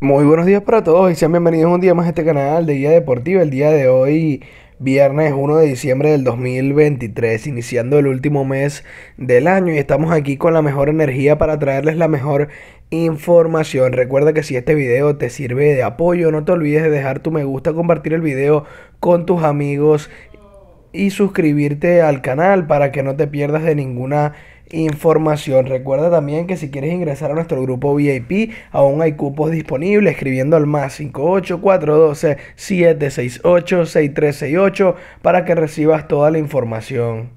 Muy buenos días para todos y sean bienvenidos un día más a este canal de Guía Deportiva. El día de hoy, viernes 1 de diciembre del 2023, iniciando el último mes del año y estamos aquí con la mejor energía para traerles la mejor información. Recuerda que si este video te sirve de apoyo, no te olvides de dejar tu me gusta, compartir el video con tus amigos y suscribirte al canal para que no te pierdas de ninguna información. Recuerda también que si quieres ingresar a nuestro grupo VIP, aún hay cupos disponibles escribiendo al más 58412 768 6368 para que recibas toda la información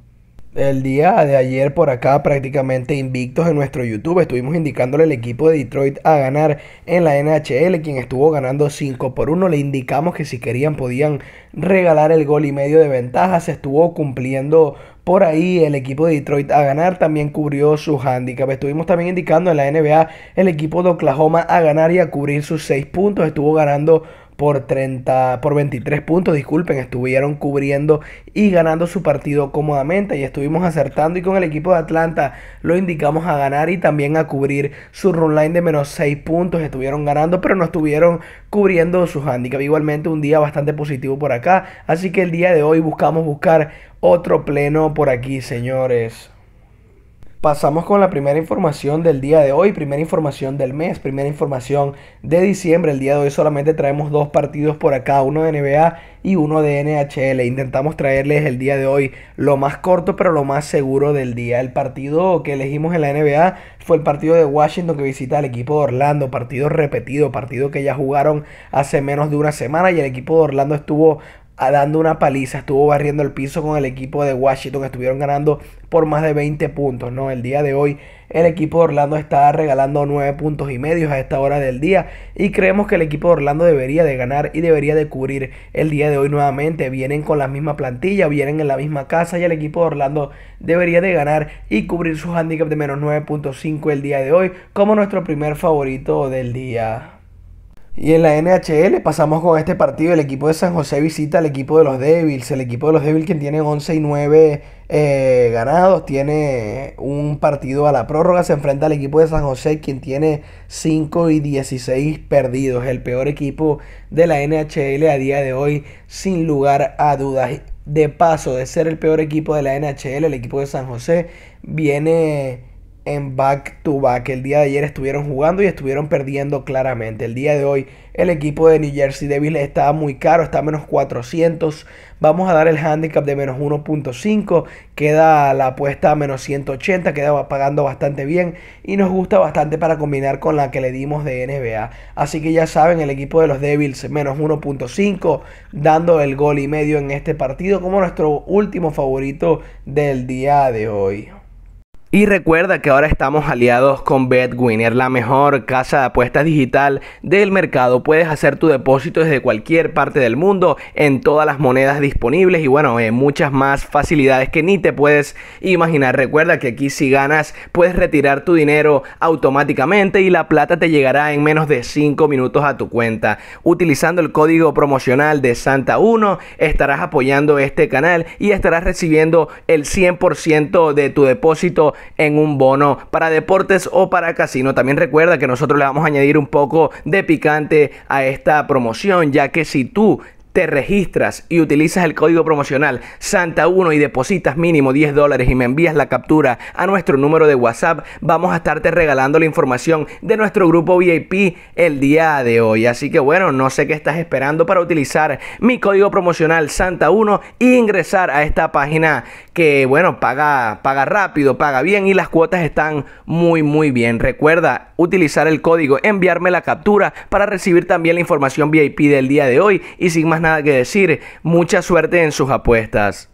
el día de ayer por acá prácticamente invictos en nuestro YouTube. Estuvimos indicándole al equipo de Detroit a ganar en la NHL, quien estuvo ganando 5 por 1. Le indicamos que si querían podían regalar el gol y medio de ventaja. Se estuvo cumpliendo por ahí el equipo de Detroit a ganar también cubrió su handicap. Estuvimos también indicando en la NBA el equipo de Oklahoma a ganar y a cubrir sus 6 puntos. Estuvo ganando por 30 por 23 puntos, disculpen, estuvieron cubriendo y ganando su partido cómodamente y estuvimos acertando y con el equipo de Atlanta lo indicamos a ganar y también a cubrir su run line de menos 6 puntos, estuvieron ganando, pero no estuvieron cubriendo su handicap. Igualmente un día bastante positivo por acá, así que el día de hoy buscamos buscar otro pleno por aquí, señores. Pasamos con la primera información del día de hoy, primera información del mes, primera información de diciembre. El día de hoy solamente traemos dos partidos por acá, uno de NBA y uno de NHL. Intentamos traerles el día de hoy lo más corto pero lo más seguro del día. El partido que elegimos en la NBA fue el partido de Washington que visita al equipo de Orlando, partido repetido, partido que ya jugaron hace menos de una semana y el equipo de Orlando estuvo dando una paliza, estuvo barriendo el piso con el equipo de Washington, estuvieron ganando por más de 20 puntos, ¿no? El día de hoy el equipo de Orlando está regalando 9 puntos y medio a esta hora del día y creemos que el equipo de Orlando debería de ganar y debería de cubrir el día de hoy nuevamente, vienen con la misma plantilla, vienen en la misma casa y el equipo de Orlando debería de ganar y cubrir su handicap de menos 9.5 el día de hoy como nuestro primer favorito del día. Y en la NHL pasamos con este partido. El equipo de San José visita al equipo de los débiles, El equipo de los débiles quien tiene 11 y 9 eh, ganados, tiene un partido a la prórroga. Se enfrenta al equipo de San José, quien tiene 5 y 16 perdidos. El peor equipo de la NHL a día de hoy, sin lugar a dudas. De paso de ser el peor equipo de la NHL, el equipo de San José viene en back to back. El día de ayer estuvieron jugando y estuvieron perdiendo claramente. El día de hoy el equipo de New Jersey Devils está muy caro, está a menos 400. Vamos a dar el handicap de menos 1.5. Queda la apuesta a menos 180, queda pagando bastante bien y nos gusta bastante para combinar con la que le dimos de NBA. Así que ya saben, el equipo de los Devils menos 1.5, dando el gol y medio en este partido como nuestro último favorito del día de hoy. Y recuerda que ahora estamos aliados con BetWinner, la mejor casa de apuestas digital del mercado. Puedes hacer tu depósito desde cualquier parte del mundo en todas las monedas disponibles y bueno, en eh, muchas más facilidades que ni te puedes imaginar. Recuerda que aquí si ganas puedes retirar tu dinero automáticamente y la plata te llegará en menos de 5 minutos a tu cuenta. Utilizando el código promocional de Santa1 estarás apoyando este canal y estarás recibiendo el 100% de tu depósito en un bono para deportes o para casino. También recuerda que nosotros le vamos a añadir un poco de picante a esta promoción, ya que si tú te registras y utilizas el código promocional Santa1 y depositas mínimo 10 dólares y me envías la captura a nuestro número de WhatsApp, vamos a estarte regalando la información de nuestro grupo VIP el día de hoy. Así que bueno, no sé qué estás esperando para utilizar mi código promocional Santa1 e ingresar a esta página que bueno, paga, paga rápido, paga bien y las cuotas están muy muy bien. Recuerda utilizar el código, enviarme la captura para recibir también la información VIP del día de hoy y sin más nada que decir. Mucha suerte en sus apuestas.